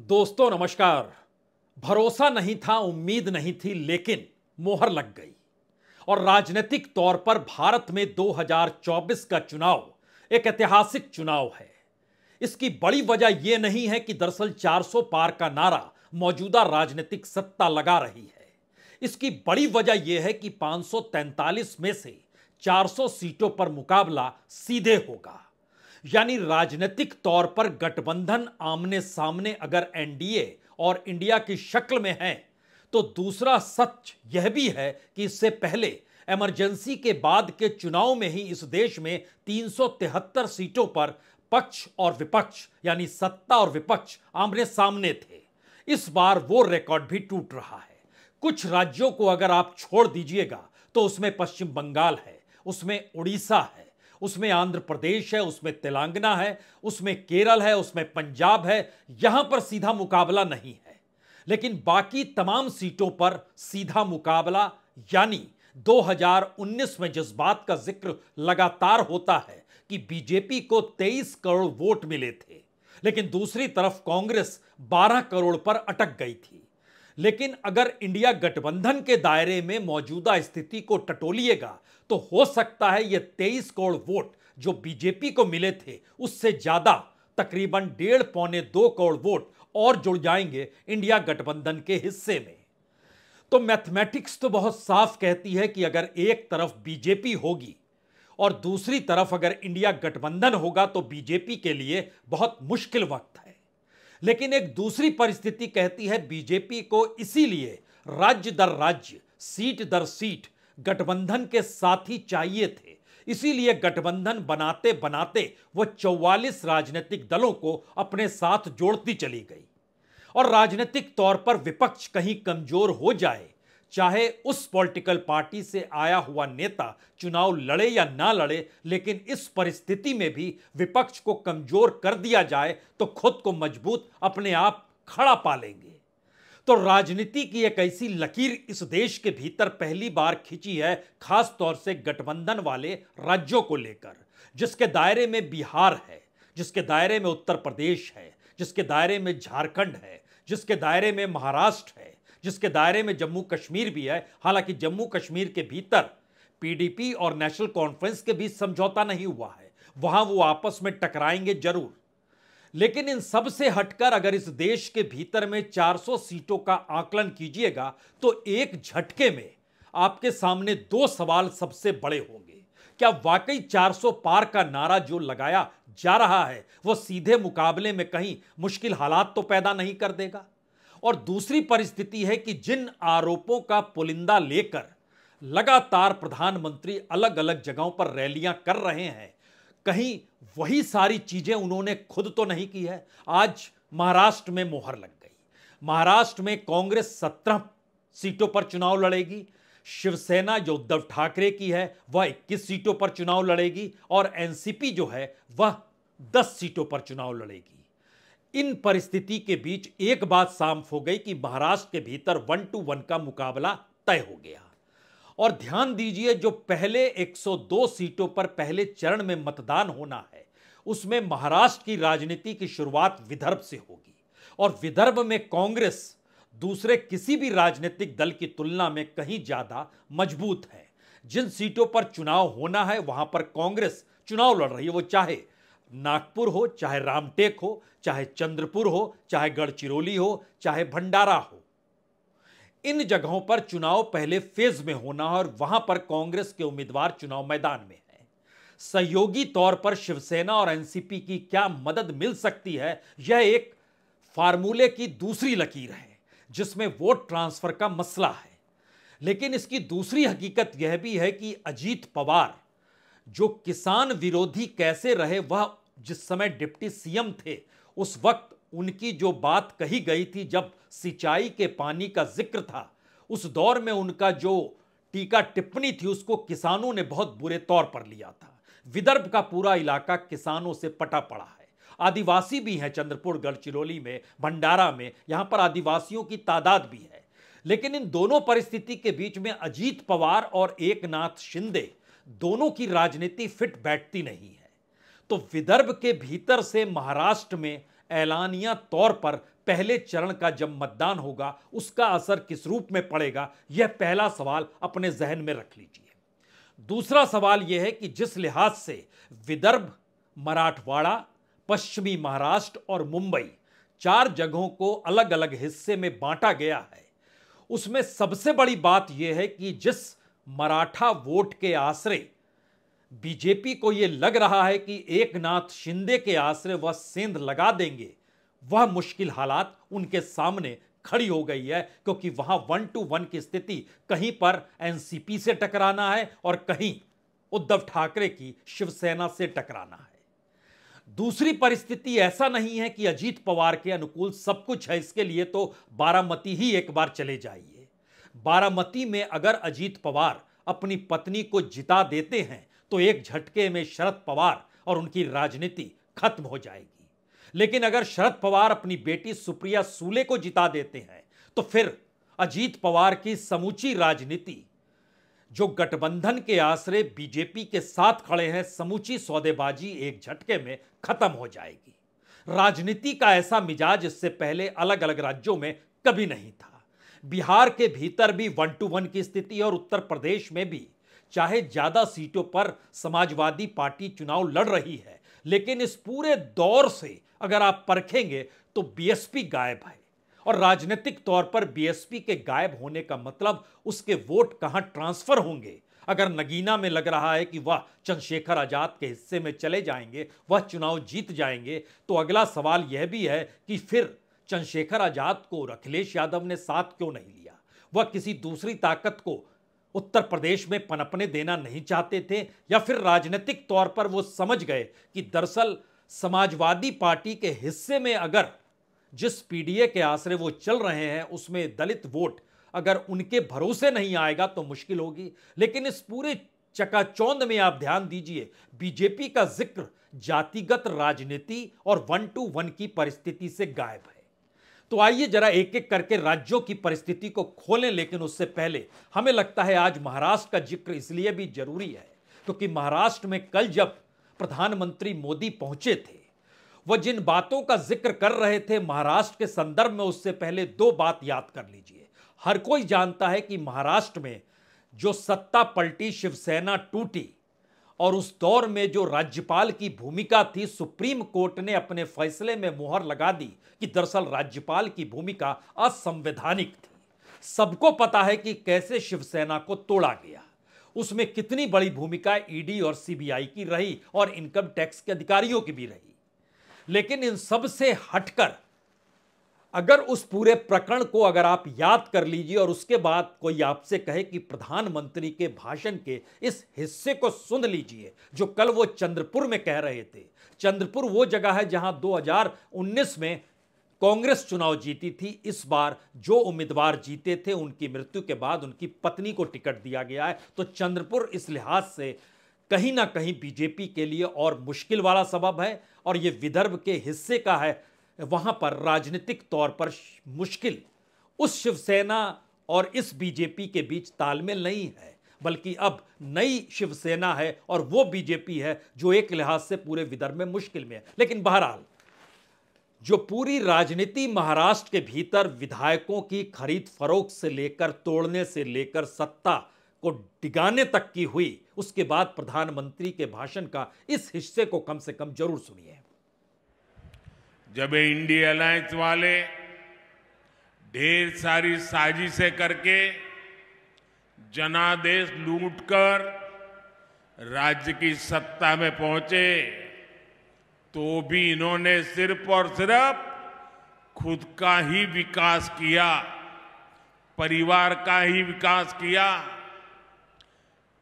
दोस्तों नमस्कार भरोसा नहीं था उम्मीद नहीं थी लेकिन मोहर लग गई और राजनीतिक तौर पर भारत में 2024 का चुनाव एक ऐतिहासिक चुनाव है इसकी बड़ी वजह यह नहीं है कि दरअसल 400 पार का नारा मौजूदा राजनीतिक सत्ता लगा रही है इसकी बड़ी वजह यह है कि 543 में से 400 सीटों पर मुकाबला सीधे होगा यानी राजनीतिक तौर पर गठबंधन आमने सामने अगर एनडीए और इंडिया की शक्ल में है तो दूसरा सच यह भी है कि इससे पहले इमरजेंसी के बाद के चुनाव में ही इस देश में तीन सीटों पर पक्ष और विपक्ष यानी सत्ता और विपक्ष आमने सामने थे इस बार वो रिकॉर्ड भी टूट रहा है कुछ राज्यों को अगर आप छोड़ दीजिएगा तो उसमें पश्चिम बंगाल है उसमें उड़ीसा है उसमें आंध्र प्रदेश है उसमें तेलंगाना है उसमें केरल है उसमें पंजाब है यहां पर सीधा मुकाबला नहीं है लेकिन बाकी तमाम सीटों पर सीधा मुकाबला यानी 2019 में जिस बात का जिक्र लगातार होता है कि बीजेपी को 23 करोड़ वोट मिले थे लेकिन दूसरी तरफ कांग्रेस 12 करोड़ पर अटक गई थी लेकिन अगर इंडिया गठबंधन के दायरे में मौजूदा स्थिति को टटोलिएगा तो हो सकता है ये 23 करोड़ वोट जो बीजेपी को मिले थे उससे ज्यादा तकरीबन डेढ़ पौने दो करोड़ वोट और जुड़ जाएंगे इंडिया गठबंधन के हिस्से में तो मैथमेटिक्स तो बहुत साफ कहती है कि अगर एक तरफ बीजेपी होगी और दूसरी तरफ अगर इंडिया गठबंधन होगा तो बीजेपी के लिए बहुत मुश्किल वक्त है लेकिन एक दूसरी परिस्थिति कहती है बीजेपी को इसीलिए राज्य दर राज्य सीट दर सीट गठबंधन के साथ ही चाहिए थे इसीलिए गठबंधन बनाते बनाते वह 44 राजनीतिक दलों को अपने साथ जोड़ती चली गई और राजनीतिक तौर पर विपक्ष कहीं कमजोर हो जाए चाहे उस पॉलिटिकल पार्टी से आया हुआ नेता चुनाव लड़े या ना लड़े लेकिन इस परिस्थिति में भी विपक्ष को कमजोर कर दिया जाए तो खुद को मजबूत अपने आप खड़ा पा लेंगे तो राजनीति की एक ऐसी लकीर इस देश के भीतर पहली बार खिंची है खास तौर से गठबंधन वाले राज्यों को लेकर जिसके दायरे में बिहार है जिसके दायरे में उत्तर प्रदेश है जिसके दायरे में झारखंड है जिसके दायरे में महाराष्ट्र है जिसके दायरे में जम्मू कश्मीर भी है हालांकि जम्मू कश्मीर के भीतर पीडीपी और नेशनल कॉन्फ्रेंस के बीच समझौता नहीं हुआ है वहां वो आपस में टकराएंगे जरूर लेकिन इन सब से हटकर अगर इस देश के भीतर में 400 सीटों का आकलन कीजिएगा तो एक झटके में आपके सामने दो सवाल सबसे बड़े होंगे क्या वाकई 400 पार का नारा जो लगाया जा रहा है वो सीधे मुकाबले में कहीं मुश्किल हालात तो पैदा नहीं कर देगा और दूसरी परिस्थिति है कि जिन आरोपों का पुलिंदा लेकर लगातार प्रधानमंत्री अलग अलग जगहों पर रैलियां कर रहे हैं कहीं वही सारी चीजें उन्होंने खुद तो नहीं की है आज महाराष्ट्र में मोहर लग गई महाराष्ट्र में कांग्रेस सत्रह सीटों पर चुनाव लड़ेगी शिवसेना जो उद्धव ठाकरे की है वह 21 सीटों पर चुनाव लड़ेगी और एनसीपी जो है वह 10 सीटों पर चुनाव लड़ेगी इन परिस्थिति के बीच एक बात साफ हो गई कि महाराष्ट्र के भीतर वन टू वन का मुकाबला तय हो गया और ध्यान दीजिए जो पहले 102 सीटों पर पहले चरण में मतदान होना है उसमें महाराष्ट्र की राजनीति की शुरुआत विदर्भ से होगी और विदर्भ में कांग्रेस दूसरे किसी भी राजनीतिक दल की तुलना में कहीं ज्यादा मजबूत है जिन सीटों पर चुनाव होना है वहां पर कांग्रेस चुनाव लड़ रही है वो चाहे नागपुर हो चाहे रामटेक हो चाहे चंद्रपुर हो चाहे गढ़चिरौली हो चाहे भंडारा हो इन जगहों पर चुनाव पहले फेज में होना और वहां पर कांग्रेस के उम्मीदवार चुनाव मैदान में हैं सहयोगी तौर पर शिवसेना और एनसीपी की क्या मदद मिल सकती है यह एक फार्मूले की दूसरी लकीर है जिसमें वोट ट्रांसफर का मसला है लेकिन इसकी दूसरी हकीकत यह भी है कि अजीत पवार जो किसान विरोधी कैसे रहे वह जिस समय डिप्टी सीएम थे उस वक्त उनकी जो बात कही गई थी जब सिंचाई के पानी का जिक्र था उस दौर में उनका जो टीका टिप्पणी थी उसको किसानों ने बहुत बुरे तौर पर लिया था विदर्भ का पूरा इलाका किसानों से पटा पड़ा है आदिवासी भी हैं चंद्रपुर गढ़चिरौली में भंडारा में यहां पर आदिवासियों की तादाद भी है लेकिन इन दोनों परिस्थिति के बीच में अजीत पवार और एकनाथ शिंदे दोनों की राजनीति फिट बैठती नहीं है तो विदर्भ के भीतर से महाराष्ट्र में ऐलानिया तौर पर पहले चरण का जब मतदान होगा उसका असर किस रूप में पड़ेगा यह पहला सवाल अपने जहन में रख लीजिए दूसरा सवाल यह है कि जिस लिहाज से विदर्भ मराठवाड़ा पश्चिमी महाराष्ट्र और मुंबई चार जगहों को अलग अलग हिस्से में बांटा गया है उसमें सबसे बड़ी बात यह है कि जिस मराठा वोट के आश्रय बीजेपी को यह लग रहा है कि एकनाथ शिंदे के आश्रय वह सेंध लगा देंगे वह मुश्किल हालात उनके सामने खड़ी हो गई है क्योंकि वहां वन टू वन की स्थिति कहीं पर एनसीपी से टकराना है और कहीं उद्धव ठाकरे की शिवसेना से टकराना है दूसरी परिस्थिति ऐसा नहीं है कि अजीत पवार के अनुकूल सब कुछ है इसके लिए तो बारामती ही एक बार चले जाइए बारामती में अगर अजीत पवार अपनी पत्नी को जिता देते हैं तो एक झटके में शरद पवार और उनकी राजनीति खत्म हो जाएगी लेकिन अगर शरद पवार अपनी बेटी सुप्रिया सूले को जिता देते हैं तो फिर अजीत पवार की समूची राजनीति जो गठबंधन के आश्रय बीजेपी के साथ खड़े हैं समूची सौदेबाजी एक झटके में खत्म हो जाएगी राजनीति का ऐसा मिजाज इससे पहले अलग अलग राज्यों में कभी नहीं था बिहार के भीतर भी वन टू वन की स्थिति और उत्तर प्रदेश में भी चाहे ज्यादा सीटों पर समाजवादी पार्टी चुनाव लड़ रही है लेकिन इस पूरे दौर से अगर आप परखेंगे तो बीएसपी गायब है और राजनीतिक तौर पर बीएसपी के गायब होने का मतलब उसके वोट कहां ट्रांसफर होंगे अगर नगीना में लग रहा है कि वह चंद्रशेखर आजाद के हिस्से में चले जाएंगे वह चुनाव जीत जाएंगे तो अगला सवाल यह भी है कि फिर चंद्रशेखर आजाद को अखिलेश यादव ने साथ क्यों नहीं लिया वह किसी दूसरी ताकत को उत्तर प्रदेश में पनपने देना नहीं चाहते थे या फिर राजनीतिक तौर पर वो समझ गए कि दरअसल समाजवादी पार्टी के हिस्से में अगर जिस पीडीए के आश्रय वो चल रहे हैं उसमें दलित वोट अगर उनके भरोसे नहीं आएगा तो मुश्किल होगी लेकिन इस पूरे चकाचौंध में आप ध्यान दीजिए बीजेपी का जिक्र जातिगत राजनीति और वन टू वन की परिस्थिति से गायब है तो आइए जरा एक एक करके राज्यों की परिस्थिति को खोलें लेकिन उससे पहले हमें लगता है आज महाराष्ट्र का जिक्र इसलिए भी जरूरी है क्योंकि तो महाराष्ट्र में कल जब प्रधानमंत्री मोदी पहुंचे थे वह जिन बातों का जिक्र कर रहे थे महाराष्ट्र के संदर्भ में उससे पहले दो बात याद कर लीजिए हर कोई जानता है कि महाराष्ट्र में जो सत्ता पलटी शिवसेना टूटी और उस दौर में जो राज्यपाल की भूमिका थी सुप्रीम कोर्ट ने अपने फैसले में मुहर लगा दी कि दरअसल राज्यपाल की भूमिका असंवैधानिक थी सबको पता है कि कैसे शिवसेना को तोड़ा गया उसमें कितनी बड़ी भूमिका ईडी और सीबीआई की रही और इनकम टैक्स के अधिकारियों की भी रही लेकिन इन सबसे हटकर अगर उस पूरे प्रकरण को अगर आप याद कर लीजिए और उसके बाद कोई आपसे कहे कि प्रधानमंत्री के भाषण के इस हिस्से को सुन लीजिए जो कल वो चंद्रपुर में कह रहे थे चंद्रपुर वो जगह है जहां 2019 में कांग्रेस चुनाव जीती थी इस बार जो उम्मीदवार जीते थे उनकी मृत्यु के बाद उनकी पत्नी को टिकट दिया गया है तो चंद्रपुर इस लिहाज से कहीं ना कहीं बीजेपी के लिए और मुश्किल वाला सबब है और ये विदर्भ के हिस्से का है वहाँ पर राजनीतिक तौर पर मुश्किल उस शिवसेना और इस बीजेपी के बीच तालमेल नहीं है बल्कि अब नई शिवसेना है और वो बीजेपी है जो एक लिहाज से पूरे विदर्भ में मुश्किल में है लेकिन बहरहाल जो पूरी राजनीति महाराष्ट्र के भीतर विधायकों की खरीद फरोख से लेकर तोड़ने से लेकर सत्ता को डिगाने तक की हुई उसके बाद प्रधानमंत्री के भाषण का इस हिस्से को कम से कम जरूर सुनिए जब इंडी अलायंस वाले ढेर सारी साजिशें करके जनादेश लूटकर राज्य की सत्ता में पहुंचे तो भी इन्होंने सिर्फ और सिर्फ खुद का ही विकास किया परिवार का ही विकास किया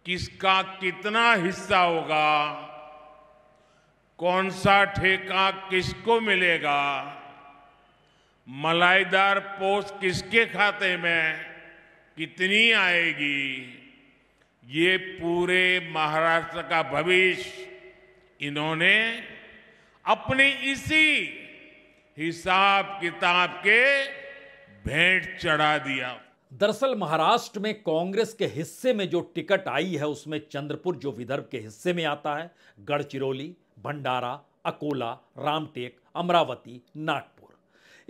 किसका कितना हिस्सा होगा कौन सा ठेका किसको मिलेगा मलाईदार पोस्ट किसके खाते में कितनी आएगी ये पूरे महाराष्ट्र का भविष्य इन्होंने अपने इसी हिसाब किताब के भेंट चढ़ा दिया दरअसल महाराष्ट्र में कांग्रेस के हिस्से में जो टिकट आई है उसमें चंद्रपुर जो विदर्भ के हिस्से में आता है गढ़चिरौली भंडारा अकोला रामटेक अमरावती नागपुर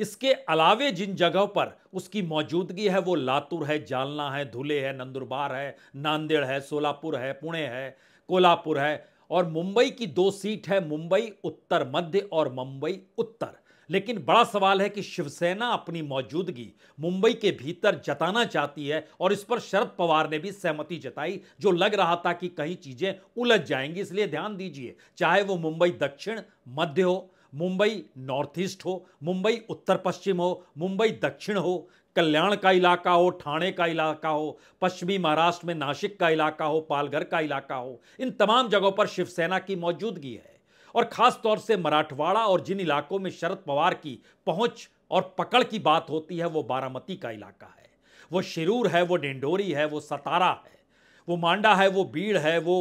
इसके अलावे जिन जगहों पर उसकी मौजूदगी है वो लातुर है जालना है धुले है नंदुरबार है नांदेड़ है सोलापुर है पुणे है कोल्हापुर है और मुंबई की दो सीट है मुंबई उत्तर मध्य और मुंबई उत्तर लेकिन बड़ा सवाल है कि शिवसेना अपनी मौजूदगी मुंबई के भीतर जताना चाहती है और इस पर शरद पवार ने भी सहमति जताई जो लग रहा था कि कहीं चीजें उलझ जाएंगी इसलिए ध्यान दीजिए चाहे वो मुंबई दक्षिण मध्य हो मुंबई नॉर्थ ईस्ट हो मुंबई उत्तर पश्चिम हो मुंबई दक्षिण हो कल्याण का इलाका हो ठाणे का इलाका हो पश्चिमी महाराष्ट्र में नासिक का इलाका हो पालघर का इलाका हो इन तमाम जगहों पर शिवसेना की मौजूदगी है और खास तौर से मराठवाड़ा और जिन इलाकों में शरद पवार की पहुंच और पकड़ की बात होती है वो बारामती का इलाका है वो शिरूर है वो डिंडोरी है वो सतारा है वो मांडा है वो बीड़ है वो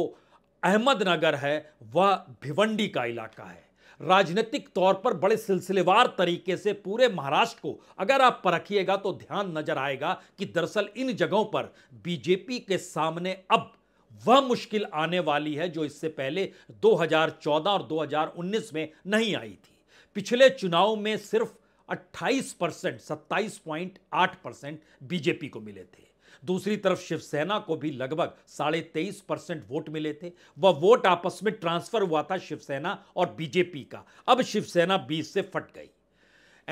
अहमदनगर है वह भिवंडी का इलाका है राजनीतिक तौर पर बड़े सिलसिलेवार तरीके से पूरे महाराष्ट्र को अगर आप परखिएगा तो ध्यान नजर आएगा कि दरअसल इन जगहों पर बीजेपी के सामने अब वह मुश्किल आने वाली है जो इससे पहले 2014 और 2019 में नहीं आई थी पिछले चुनाव में सिर्फ 28 परसेंट सत्ताईस पॉइंट आठ परसेंट बीजेपी को मिले थे दूसरी तरफ शिवसेना को भी लगभग साढ़े तेईस परसेंट वोट मिले थे वह वोट आपस में ट्रांसफर हुआ था शिवसेना और बीजेपी का अब शिवसेना बीच से फट गई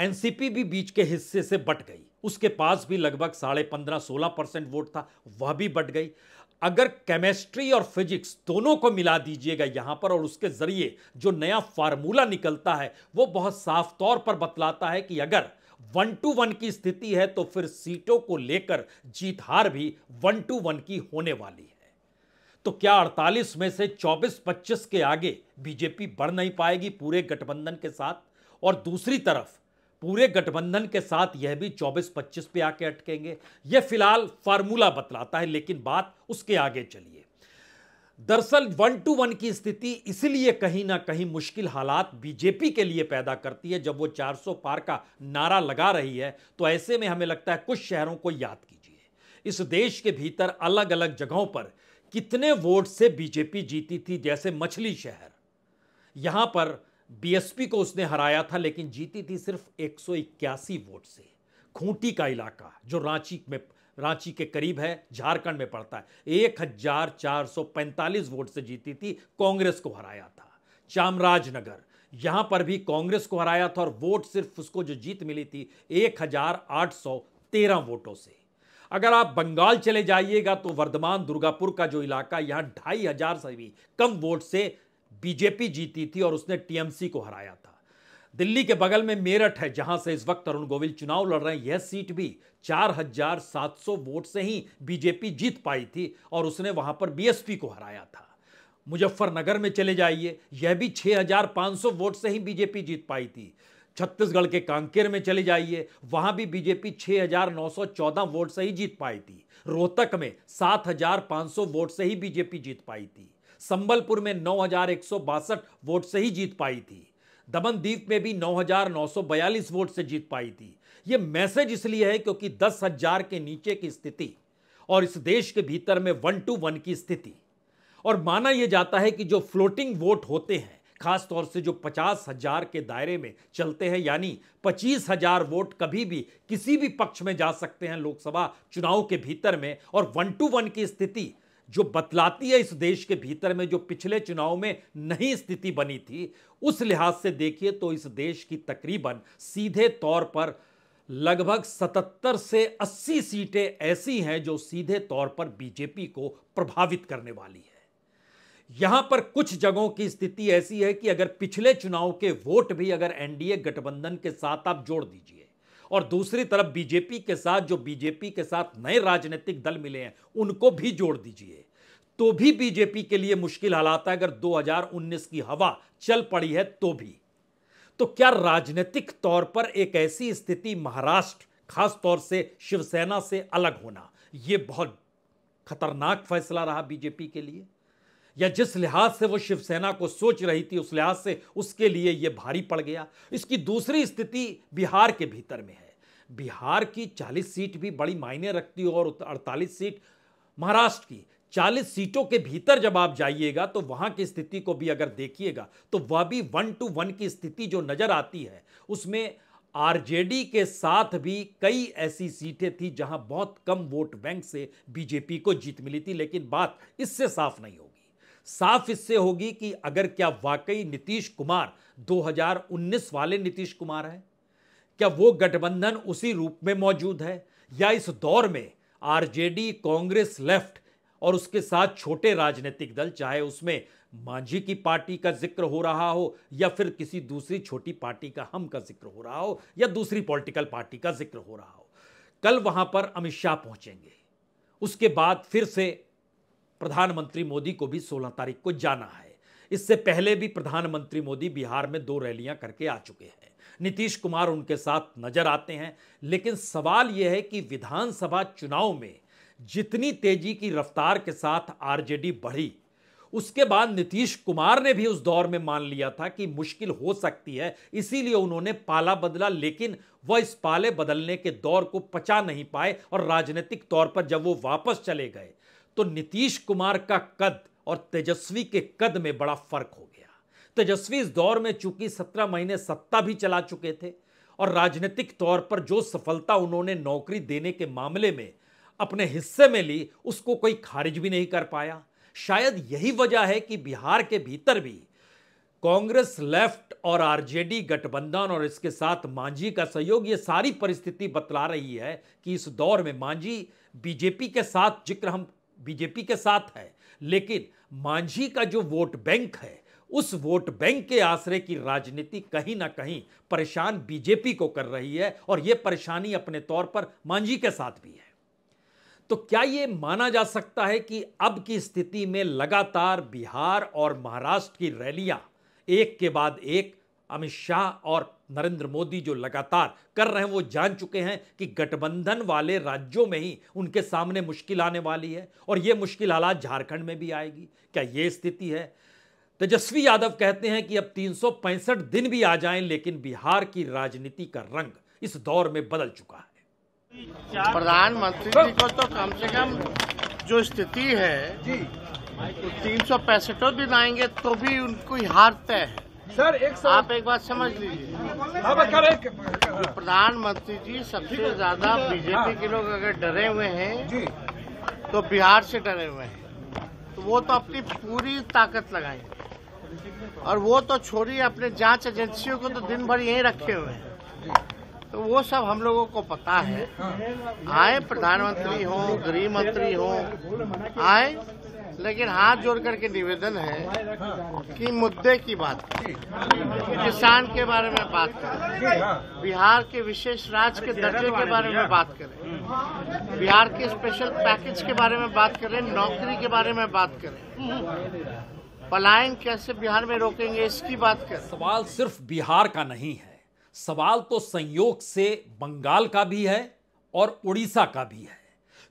एनसीपी भी बीच के हिस्से से बट गई उसके पास भी लगभग साढ़े पंद्रह सोलह परसेंट वोट था वह भी बट गई अगर केमिस्ट्री और फिजिक्स दोनों को मिला दीजिएगा यहां पर और उसके जरिए जो नया फार्मूला निकलता है वो बहुत साफ तौर पर बतलाता है कि अगर वन टू वन की स्थिति है तो फिर सीटों को लेकर जीत हार भी वन टू वन की होने वाली है तो क्या 48 में से 24-25 के आगे बीजेपी बढ़ नहीं पाएगी पूरे गठबंधन के साथ और दूसरी तरफ पूरे गठबंधन के साथ यह भी 24-25 पे आके अटकेंगे यह फिलहाल फार्मूला बतलाता है लेकिन बात उसके आगे चलिए दरअसल वन टू वन की स्थिति इसलिए कहीं ना कहीं मुश्किल हालात बीजेपी के लिए पैदा करती है जब वो 400 पार का नारा लगा रही है तो ऐसे में हमें लगता है कुछ शहरों को याद कीजिए इस देश के भीतर अलग अलग जगहों पर कितने वोट से बीजेपी जीती थी जैसे मछली शहर यहां पर बीएसपी को उसने हराया था लेकिन जीती थी सिर्फ एक वोट से खूंटी का इलाका जो रांची में रांची के करीब है झारखंड में पड़ता है 1445 वोट से जीती थी कांग्रेस को हराया था चामराजनगर यहां पर भी कांग्रेस को हराया था और वोट सिर्फ उसको जो जीत मिली थी 1813 वोटों से अगर आप बंगाल चले जाइएगा तो वर्धमान दुर्गापुर का जो इलाका यहां ढाई हजार से भी कम वोट से बीजेपी जीती थी और उसने टीएमसी को हराया था दिल्ली के बगल में मेरठ है जहां से इस वक्त अरुण गोविल चुनाव लड़ रहे हैं यह सीट भी 4,700 वोट से ही बीजेपी जीत पाई थी और उसने वहां पर बीएसपी को हराया था मुजफ्फरनगर में चले जाइए यह भी 6,500 वोट से ही बीजेपी जीत पाई थी छत्तीसगढ़ के कांकेर में चले जाइए वहां भी बीजेपी 6,914 वोट से ही जीत पाई थी रोहतक में 7,500 वोट से ही बीजेपी जीत पाई थी संबलपुर में नौ वोट से ही जीत पाई थी दमनदीप में भी 9,942 वोट से जीत पाई थी ये मैसेज इसलिए है क्योंकि दस हजार के नीचे की स्थिति और इस देश के भीतर में वन टू वन की स्थिति और माना यह जाता है कि जो फ्लोटिंग वोट होते हैं खास तौर से जो पचास हजार के दायरे में चलते हैं यानी पच्चीस हजार वोट कभी भी किसी भी पक्ष में जा सकते हैं लोकसभा चुनाव के भीतर में और वन टू वन की स्थिति जो बतलाती है इस देश के भीतर में जो पिछले चुनाव में नहीं स्थिति बनी थी उस लिहाज से देखिए तो इस देश की तकरीबन सीधे तौर पर लगभग 77 से 80 सीटें ऐसी हैं जो सीधे तौर पर बीजेपी को प्रभावित करने वाली है यहां पर कुछ जगहों की स्थिति ऐसी है कि अगर पिछले चुनाव के वोट भी अगर एनडीए गठबंधन के साथ आप जोड़ दीजिए और दूसरी तरफ बीजेपी के साथ जो बीजेपी के साथ नए राजनीतिक दल मिले हैं उनको भी जोड़ दीजिए तो भी बीजेपी के लिए मुश्किल हालात है अगर 2019 की हवा चल पड़ी है तो भी तो क्या राजनीतिक तौर पर एक ऐसी स्थिति महाराष्ट्र खास तौर से शिवसेना से अलग होना यह बहुत खतरनाक फैसला रहा बीजेपी के लिए या जिस लिहाज से वो शिवसेना को सोच रही थी उस लिहाज से उसके लिए ये भारी पड़ गया इसकी दूसरी स्थिति बिहार के भीतर में है बिहार की 40 सीट भी बड़ी मायने रखती हो और 48 सीट महाराष्ट्र की 40 सीटों के भीतर जब आप जाइएगा तो वहाँ की स्थिति को भी अगर देखिएगा तो वह भी वन टू वन की स्थिति जो नजर आती है उसमें आरजेडी के साथ भी कई ऐसी सीटें थी जहां बहुत कम वोट बैंक से बीजेपी को जीत मिली थी लेकिन बात इससे साफ नहीं होगी साफ इससे होगी कि अगर क्या वाकई नीतीश कुमार 2019 वाले नीतीश कुमार हैं क्या वो गठबंधन उसी रूप में मौजूद है या इस दौर में आरजेडी कांग्रेस लेफ्ट और उसके साथ छोटे राजनीतिक दल चाहे उसमें मांझी की पार्टी का जिक्र हो रहा हो या फिर किसी दूसरी छोटी पार्टी का हम का जिक्र हो रहा हो या दूसरी पॉलिटिकल पार्टी का जिक्र हो रहा हो कल वहां पर अमित शाह पहुंचेंगे उसके बाद फिर से प्रधानमंत्री मोदी को भी 16 तारीख को जाना है इससे पहले भी प्रधानमंत्री मोदी बिहार में दो रैलियां करके आ चुके हैं नीतीश कुमार उनके साथ नजर आते हैं लेकिन सवाल यह है कि विधानसभा चुनाव में जितनी तेजी की रफ्तार के साथ आरजेडी बढ़ी उसके बाद नीतीश कुमार ने भी उस दौर में मान लिया था कि मुश्किल हो सकती है इसीलिए उन्होंने पाला बदला लेकिन वह इस पाले बदलने के दौर को पचा नहीं पाए और राजनीतिक तौर पर जब वो वापस चले गए तो नीतीश कुमार का कद और तेजस्वी के कद में बड़ा फर्क हो गया तेजस्वी इस दौर में चूंकि सत्रह महीने सत्ता भी चला चुके थे और राजनीतिक तौर पर जो सफलता उन्होंने नौकरी देने के मामले में अपने हिस्से में ली उसको कोई खारिज भी नहीं कर पाया शायद यही वजह है कि बिहार के भीतर भी कांग्रेस लेफ्ट और आरजेडी गठबंधन और इसके साथ मांझी का सहयोग ये सारी परिस्थिति बतला रही है कि इस दौर में मांझी बीजेपी के साथ जिक्र हम बीजेपी के साथ है लेकिन मांझी का जो वोट बैंक है उस वोट बैंक के आश्रय की राजनीति कहीं ना कहीं परेशान बीजेपी को कर रही है और यह परेशानी अपने तौर पर मांझी के साथ भी है तो क्या यह माना जा सकता है कि अब की स्थिति में लगातार बिहार और महाराष्ट्र की रैलियां एक के बाद एक अमित शाह और नरेंद्र मोदी जो लगातार कर रहे हैं वो जान चुके हैं कि गठबंधन वाले राज्यों में ही उनके सामने मुश्किल आने वाली है और ये मुश्किल हालात झारखंड में भी आएगी क्या ये स्थिति है तेजस्वी यादव कहते हैं कि अब तीन दिन भी आ जाएं लेकिन बिहार की राजनीति का रंग इस दौर में बदल चुका है प्रधानमंत्री जी को तो कम से कम जो स्थिति है तीन सौ पैंसठों दिन आएंगे तो भी उनको हार तय है सर एक आप एक बात समझ लीजिए हाँ, प्रधानमंत्री जी सबसे ज्यादा हाँ। बीजेपी के लोग अगर डरे हुए हैं तो बिहार से डरे हुए हैं तो वो तो अपनी पूरी ताकत लगाएंगे और वो तो छोड़िए अपने जांच एजेंसियों को तो दिन भर यहीं रखे हुए हैं तो वो सब हम लोगों को पता है आए प्रधानमंत्री हो गृह मंत्री हो आए लेकिन हाथ जोड़ करके निवेदन है कि मुद्दे की बात किसान के बारे में बात करें बिहार के विशेष राज्य के दर्जे के बारे में बात करें बिहार के स्पेशल पैकेज के बारे में बात करें नौकरी के बारे में बात करें पलायन कैसे बिहार में रोकेंगे इसकी बात करें सवाल सिर्फ बिहार का नहीं है सवाल तो संयोग से बंगाल का भी है और उड़ीसा का भी है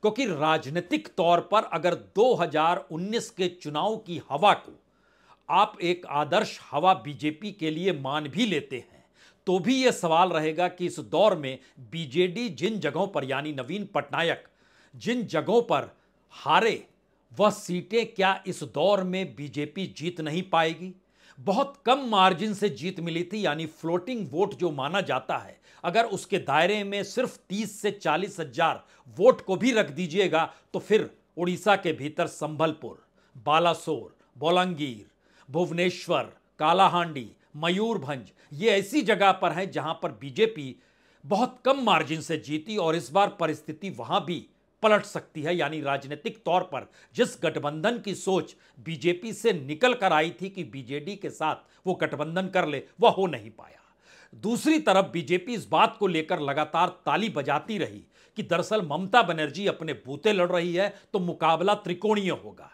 क्योंकि राजनीतिक तौर पर अगर 2019 के चुनाव की हवा को आप एक आदर्श हवा बीजेपी के लिए मान भी लेते हैं तो भी यह सवाल रहेगा कि इस दौर में बीजेडी जिन जगहों पर यानी नवीन पटनायक जिन जगहों पर हारे वह सीटें क्या इस दौर में बीजेपी जीत नहीं पाएगी बहुत कम मार्जिन से जीत मिली थी यानी फ्लोटिंग वोट जो माना जाता है अगर उसके दायरे में सिर्फ 30 से चालीस हजार वोट को भी रख दीजिएगा तो फिर उड़ीसा के भीतर संभलपुर बालासोर बोलंगीर भुवनेश्वर कालाहांडी मयूरभंज ये ऐसी जगह पर हैं जहां पर बीजेपी बहुत कम मार्जिन से जीती और इस बार परिस्थिति वहां भी पलट सकती है यानी राजनीतिक तौर पर जिस गठबंधन की सोच बीजेपी से निकल कर आई थी कि बीजेडी के साथ वो गठबंधन कर ले वह हो नहीं पाया दूसरी तरफ बीजेपी इस बात को लेकर लगातार ताली बजाती रही कि दरअसल ममता बनर्जी अपने बूते लड़ रही है तो मुकाबला त्रिकोणीय होगा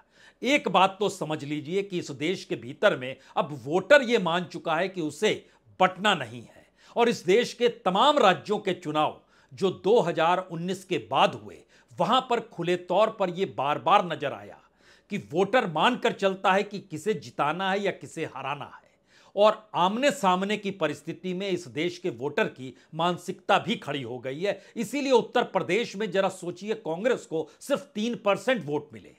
एक बात तो समझ लीजिए कि इस देश के भीतर में अब वोटर ये मान चुका है कि उसे बटना नहीं है और इस देश के तमाम राज्यों के चुनाव जो 2019 के बाद हुए वहां पर खुले तौर पर यह बार बार नजर आया कि वोटर मानकर चलता है कि किसे जिताना है या किसे हराना है और आमने सामने की परिस्थिति में इस देश के वोटर की मानसिकता भी खड़ी हो गई है इसीलिए उत्तर प्रदेश में जरा सोचिए कांग्रेस को सिर्फ तीन परसेंट वोट मिले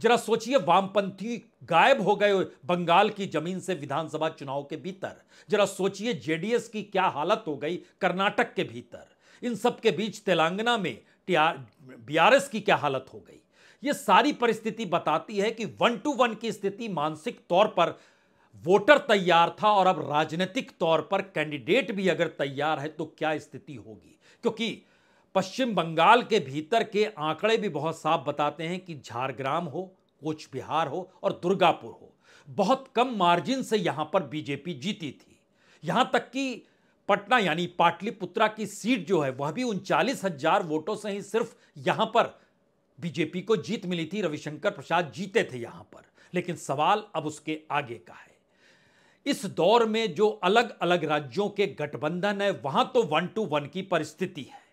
जरा सोचिए वामपंथी गायब हो गए बंगाल की जमीन से विधानसभा चुनाव के भीतर जरा सोचिए जेडीएस की क्या हालत हो गई कर्नाटक के भीतर इन सब के बीच तेलंगाना में बीआरएस की क्या हालत हो गई ये सारी परिस्थिति बताती है कि वन टू वन की स्थिति मानसिक तौर पर वोटर तैयार था और अब राजनीतिक तौर पर कैंडिडेट भी अगर तैयार है तो क्या स्थिति होगी क्योंकि पश्चिम बंगाल के भीतर के आंकड़े भी बहुत साफ बताते हैं कि झारग्राम हो कोच बिहार हो और दुर्गापुर हो बहुत कम मार्जिन से यहां पर बीजेपी जीती थी यहां तक कि पटना यानी पाटलिपुत्रा की सीट जो है वह भी उनचालीस हजार वोटों से ही सिर्फ यहां पर बीजेपी को जीत मिली थी रविशंकर प्रसाद जीते थे यहां पर लेकिन सवाल अब उसके आगे का है इस दौर में जो अलग अलग राज्यों के गठबंधन है वहां तो वन टू वन की परिस्थिति है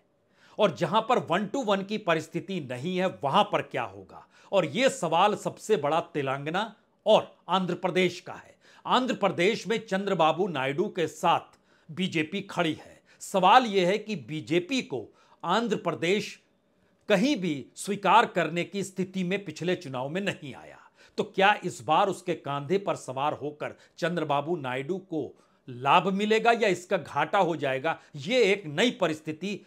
और जहां पर वन टू वन की परिस्थिति नहीं है वहां पर क्या होगा और यह सवाल सबसे बड़ा तेलंगाना और आंध्र प्रदेश का है आंध्र प्रदेश में चंद्रबाबू नायडू के साथ बीजेपी खड़ी है सवाल यह है कि बीजेपी को आंध्र प्रदेश कहीं भी स्वीकार करने की स्थिति में पिछले चुनाव में नहीं आया तो क्या इस बार उसके कांधे पर सवार होकर चंद्रबाबू नायडू को लाभ मिलेगा या इसका घाटा हो जाएगा ये एक नई परिस्थिति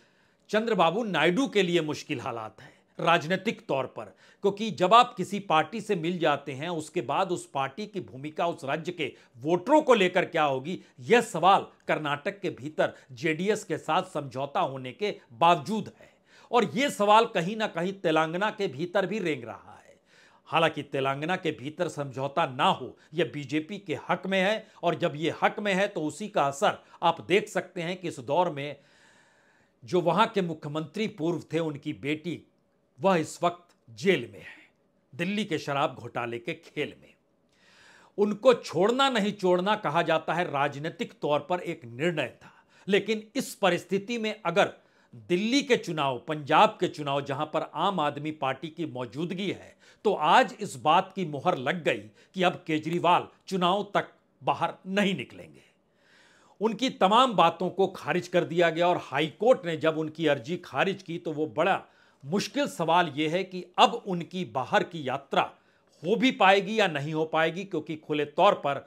चंद्रबाबू नायडू के लिए मुश्किल हालात है राजनीतिक तौर पर क्योंकि जब आप किसी पार्टी से मिल जाते हैं उसके बाद उस पार्टी की भूमिका उस राज्य के वोटरों को लेकर क्या होगी यह सवाल कर्नाटक के भीतर जेडीएस के साथ समझौता होने के बावजूद है और यह सवाल कहीं ना कहीं तेलंगाना के भीतर भी रेंग रहा है हालांकि तेलंगाना के भीतर समझौता ना हो यह बीजेपी के हक में है और जब ये हक में है तो उसी का असर आप देख सकते हैं कि इस दौर में जो वहाँ के मुख्यमंत्री पूर्व थे उनकी बेटी वह इस वक्त जेल में है दिल्ली के शराब घोटाले के खेल में उनको छोड़ना नहीं छोड़ना कहा जाता है राजनीतिक तौर पर एक निर्णय था लेकिन इस परिस्थिति में अगर दिल्ली के चुनाव पंजाब के चुनाव जहां पर आम आदमी पार्टी की मौजूदगी है तो आज इस बात की मुहर लग गई कि अब केजरीवाल चुनाव तक बाहर नहीं निकलेंगे उनकी तमाम बातों को खारिज कर दिया गया और हाईकोर्ट ने जब उनकी अर्जी खारिज की तो वो बड़ा मुश्किल सवाल ये है कि अब उनकी बाहर की यात्रा हो भी पाएगी या नहीं हो पाएगी क्योंकि खुले तौर पर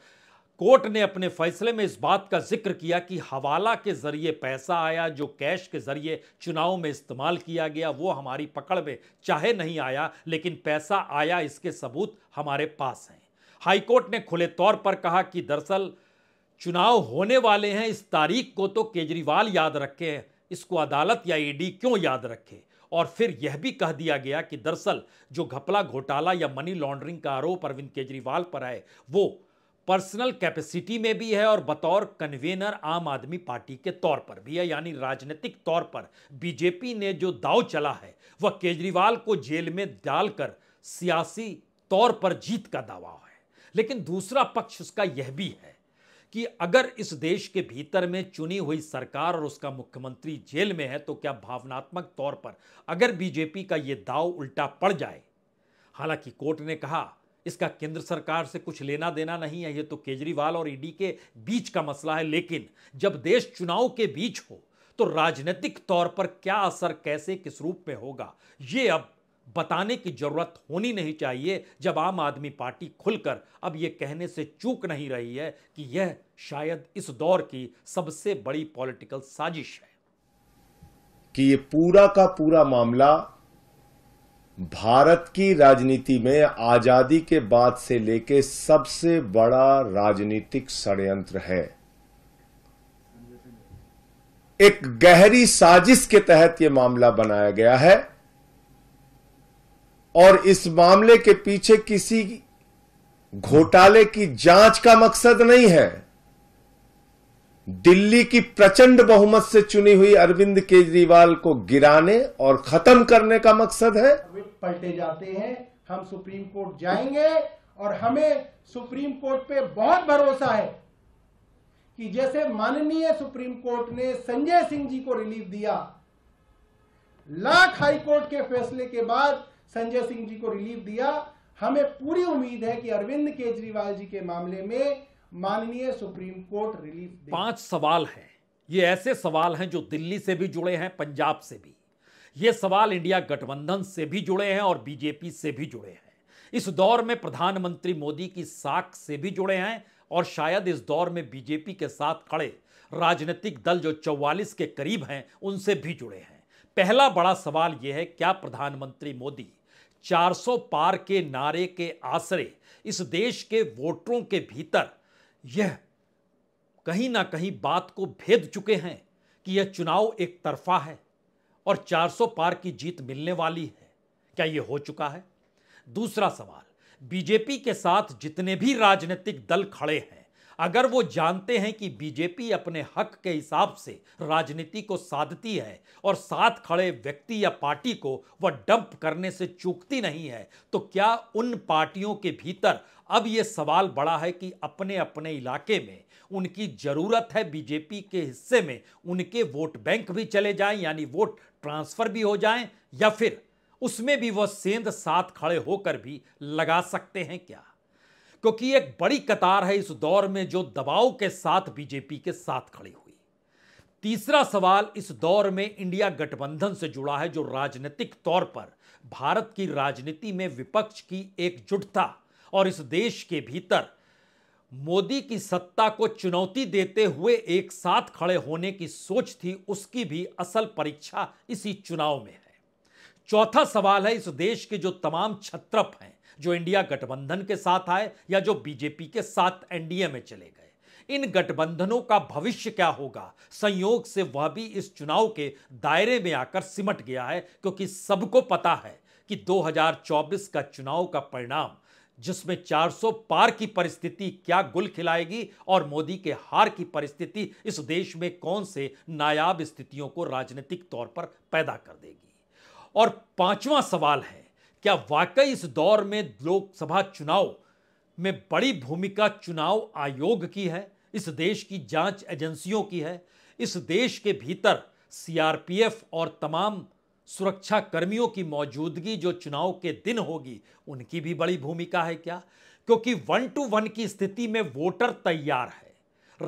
कोर्ट ने अपने फैसले में इस बात का जिक्र किया कि हवाला के जरिए पैसा आया जो कैश के जरिए चुनाव में इस्तेमाल किया गया वो हमारी पकड़ में चाहे नहीं आया लेकिन पैसा आया इसके सबूत हमारे पास हैं हाईकोर्ट ने खुले तौर पर कहा कि दरअसल चुनाव होने वाले हैं इस तारीख को तो केजरीवाल याद रखे इसको अदालत या ईडी क्यों याद रखे और फिर यह भी कह दिया गया कि दरअसल जो घपला घोटाला या मनी लॉन्ड्रिंग का आरोप अरविंद केजरीवाल पर है वो पर्सनल कैपेसिटी में भी है और बतौर कन्वेनर आम आदमी पार्टी के तौर पर भी है यानी राजनीतिक तौर पर बीजेपी ने जो दाव चला है वह केजरीवाल को जेल में डालकर सियासी तौर पर जीत का दावा है लेकिन दूसरा पक्ष उसका यह भी है कि अगर इस देश के भीतर में चुनी हुई सरकार और उसका मुख्यमंत्री जेल में है तो क्या भावनात्मक तौर पर अगर बीजेपी का यह दाव उल्टा पड़ जाए हालांकि कोर्ट ने कहा इसका केंद्र सरकार से कुछ लेना देना नहीं है यह तो केजरीवाल और ईडी के बीच का मसला है लेकिन जब देश चुनाव के बीच हो तो राजनीतिक तौर पर क्या असर कैसे किस रूप में होगा ये अब बताने की जरूरत होनी नहीं चाहिए जब आम आदमी पार्टी खुलकर अब ये कहने से चूक नहीं रही है कि यह शायद इस दौर की सबसे बड़ी पॉलिटिकल साजिश है कि ये पूरा का पूरा मामला भारत की राजनीति में आजादी के बाद से लेकर सबसे बड़ा राजनीतिक षडयंत्र है एक गहरी साजिश के तहत यह मामला बनाया गया है और इस मामले के पीछे किसी घोटाले की जांच का मकसद नहीं है दिल्ली की प्रचंड बहुमत से चुनी हुई अरविंद केजरीवाल को गिराने और खत्म करने का मकसद है पलटे जाते हैं हम सुप्रीम कोर्ट जाएंगे और हमें सुप्रीम कोर्ट पे बहुत भरोसा है कि जैसे माननीय सुप्रीम कोर्ट ने संजय सिंह जी को रिलीफ दिया लाख हाई कोर्ट के फैसले के बाद संजय सिंह जी को रिलीफ दिया हमें पूरी उम्मीद है कि अरविंद केजरीवाल जी के मामले में माननीय सुप्रीम कोर्ट रिलीफ पांच सवाल है ये ऐसे सवाल हैं जो दिल्ली से भी जुड़े हैं पंजाब से भी ये सवाल इंडिया गठबंधन से भी जुड़े हैं और बीजेपी से भी जुड़े हैं इस दौर में प्रधानमंत्री मोदी की साख से भी जुड़े हैं और शायद इस दौर में बीजेपी के साथ खड़े राजनीतिक दल जो 44 के करीब हैं उनसे भी जुड़े हैं पहला बड़ा सवाल यह है क्या प्रधानमंत्री मोदी 400 पार के नारे के आश्रय इस देश के वोटरों के भीतर यह कहीं ना कहीं बात को भेद चुके हैं कि यह चुनाव एक तरफा है और 400 पार की जीत मिलने वाली है क्या यह हो चुका है दूसरा सवाल बीजेपी के साथ जितने भी राजनीतिक दल खड़े हैं अगर वो जानते हैं कि बीजेपी अपने हक के हिसाब से राजनीति को साधती है और साथ खड़े व्यक्ति या पार्टी को वह डंप करने से चूकती नहीं है तो क्या उन पार्टियों के भीतर अब ये सवाल बड़ा है कि अपने अपने इलाके में उनकी ज़रूरत है बीजेपी के हिस्से में उनके वोट बैंक भी चले जाएं यानी वोट ट्रांसफ़र भी हो जाएं या फिर उसमें भी वह सेंध साथ खड़े होकर भी लगा सकते हैं क्या क्योंकि एक बड़ी कतार है इस दौर में जो दबाव के साथ बीजेपी के साथ खड़ी हुई तीसरा सवाल इस दौर में इंडिया गठबंधन से जुड़ा है जो राजनीतिक तौर पर भारत की राजनीति में विपक्ष की एकजुटता और इस देश के भीतर मोदी की सत्ता को चुनौती देते हुए एक साथ खड़े होने की सोच थी उसकी भी असल परीक्षा इसी चुनाव में है चौथा सवाल है इस देश के जो तमाम छत्रप हैं जो इंडिया गठबंधन के साथ आए या जो बीजेपी के साथ एनडीए में चले गए इन गठबंधनों का भविष्य क्या होगा संयोग से वह भी इस चुनाव के दायरे में आकर सिमट गया है क्योंकि सबको पता है कि 2024 का चुनाव का परिणाम जिसमें 400 पार की परिस्थिति क्या गुल खिलाएगी और मोदी के हार की परिस्थिति इस देश में कौन से नायाब स्थितियों को राजनीतिक तौर पर पैदा कर देगी और पांचवा सवाल है क्या वाकई इस दौर में लोकसभा चुनाव में बड़ी भूमिका चुनाव आयोग की है इस देश की जांच एजेंसियों की है इस देश के भीतर सीआरपीएफ और तमाम सुरक्षा कर्मियों की मौजूदगी जो चुनाव के दिन होगी उनकी भी बड़ी भूमिका है क्या क्योंकि वन टू वन की स्थिति में वोटर तैयार है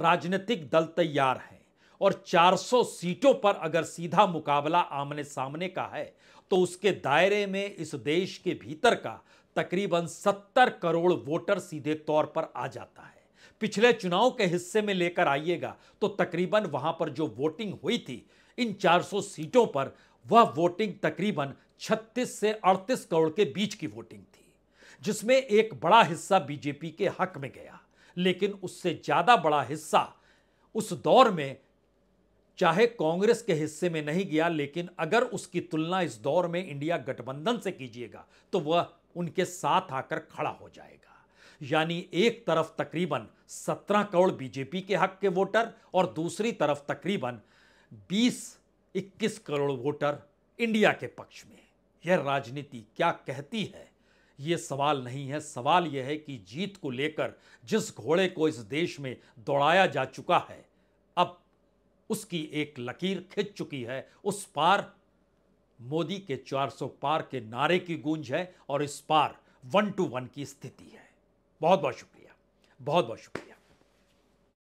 राजनीतिक दल तैयार है और 400 सीटों पर अगर सीधा मुकाबला आमने सामने का है तो उसके दायरे में इस देश के भीतर का तकरीबन 70 करोड़ वोटर सीधे तौर पर आ जाता है पिछले चुनाव के हिस्से में लेकर आइएगा तो तकरीबन वहां पर जो वोटिंग हुई थी इन 400 सीटों पर वह वोटिंग तकरीबन 36 से 38 करोड़ के बीच की वोटिंग थी जिसमें एक बड़ा हिस्सा बीजेपी के हक में गया लेकिन उससे ज़्यादा बड़ा हिस्सा उस दौर में चाहे कांग्रेस के हिस्से में नहीं गया लेकिन अगर उसकी तुलना इस दौर में इंडिया गठबंधन से कीजिएगा तो वह उनके साथ आकर खड़ा हो जाएगा यानी एक तरफ तकरीबन 17 करोड़ बीजेपी के हक के वोटर और दूसरी तरफ तकरीबन 20-21 करोड़ वोटर इंडिया के पक्ष में यह राजनीति क्या कहती है ये सवाल नहीं है सवाल यह है कि जीत को लेकर जिस घोड़े को इस देश में दौड़ाया जा चुका है अब उसकी एक लकीर खिंच चुकी है उस पार मोदी के 400 पार के नारे की गूंज है और इस पार वन टू वन की स्थिति है बहुत बहुत शुक्रिया बहुत बहुत शुक्रिया